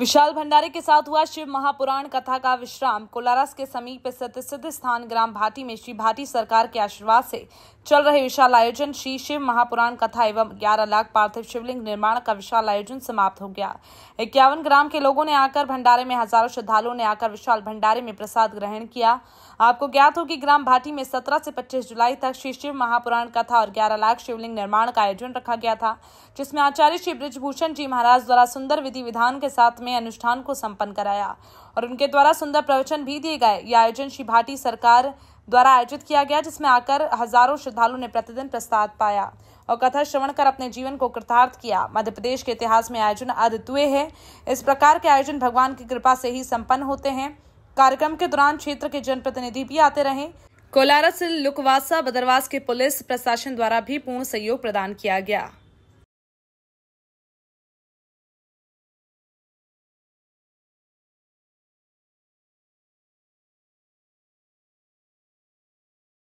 विशाल भंडारे के साथ हुआ शिव महापुराण कथा का विश्राम कोलारस के समीप स्थित सिद्ध स्थान ग्राम भाटी में श्री भाटी सरकार के आशीर्वाद से चल रहे विशाल आयोजन श्री शिव महापुराण कथा एवं ग्यारह लाख पार्थिव शिवलिंग निर्माण का विशाल आयोजन समाप्त हो गया इक्यावन ग्राम के लोगों ने आकर भंडारे में हजारों श्रद्धालुओं ने आकर विशाल भंडारे में प्रसाद ग्रहण किया आपको ज्ञात हो कि ग्राम भाटी में 17 से 25 जुलाई तक श्री शिव महापुराण कथा और 11 लाख शिवलिंग निर्माण का आयोजन रखा गया था जिसमें आचार्य श्री ब्रिजभूषण जी महाराज द्वारा सुंदर विधि विधान के साथ में अनुष्ठान को संपन्न कराया और उनके द्वारा सुंदर प्रवचन भी दिए गए यह आयोजन श्री भाटी सरकार द्वारा आयोजित किया गया जिसमें आकर हजारों श्रद्धालु ने प्रतिदिन प्रसाद पाया और कथा श्रवण कर अपने जीवन को कृतार्थ किया मध्य प्रदेश के इतिहास में आयोजन अद्वितीय है इस प्रकार के आयोजन भगवान की कृपा से ही संपन्न होते हैं कार्यक्रम के दौरान क्षेत्र के जनप्रतिनिधि भी आते रहे कोलारस लुकवासा बदरवास के पुलिस प्रशासन द्वारा भी पूर्ण सहयोग प्रदान किया गया